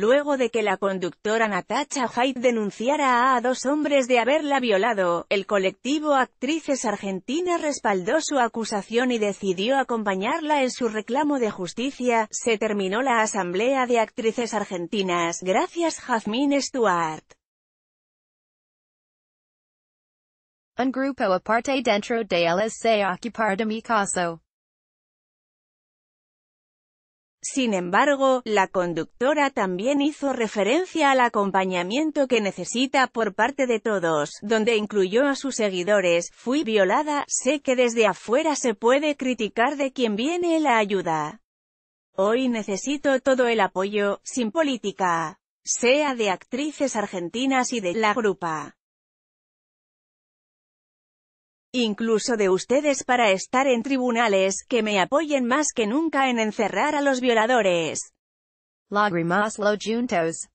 Luego de que la conductora Natacha Hyde denunciara a dos hombres de haberla violado, el colectivo Actrices Argentinas respaldó su acusación y decidió acompañarla en su reclamo de justicia. Se terminó la Asamblea de Actrices Argentinas gracias Jasmine Stuart. Un grupo aparte dentro de él se ocupar de mi caso. Sin embargo, la conductora también hizo referencia al acompañamiento que necesita por parte de todos, donde incluyó a sus seguidores, fui violada, sé que desde afuera se puede criticar de quien viene la ayuda. Hoy necesito todo el apoyo, sin política, sea de actrices argentinas y de la grupa incluso de ustedes para estar en tribunales, que me apoyen más que nunca en encerrar a los violadores. Lágrimas lo juntos.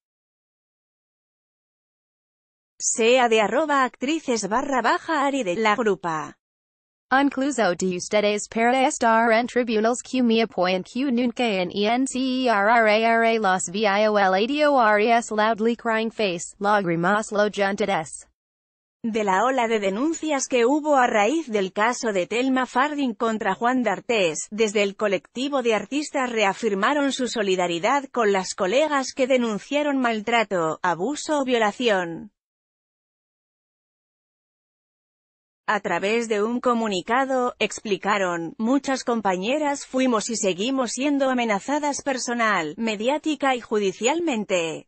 Sea de arroba actrices barra baja ari de la grupa. Incluso de ustedes para estar en tribunales que me apoyen que nunca en e a los violadores loudly crying face, lágrimas lo juntos de la ola de denuncias que hubo a raíz del caso de Telma Fardin contra Juan D'Artés, desde el colectivo de artistas reafirmaron su solidaridad con las colegas que denunciaron maltrato, abuso o violación. A través de un comunicado, explicaron, muchas compañeras fuimos y seguimos siendo amenazadas personal, mediática y judicialmente.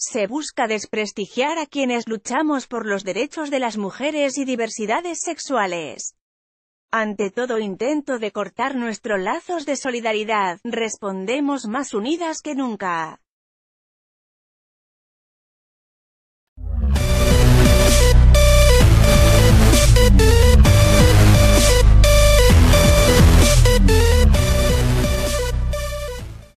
Se busca desprestigiar a quienes luchamos por los derechos de las mujeres y diversidades sexuales. Ante todo intento de cortar nuestros lazos de solidaridad, respondemos más unidas que nunca.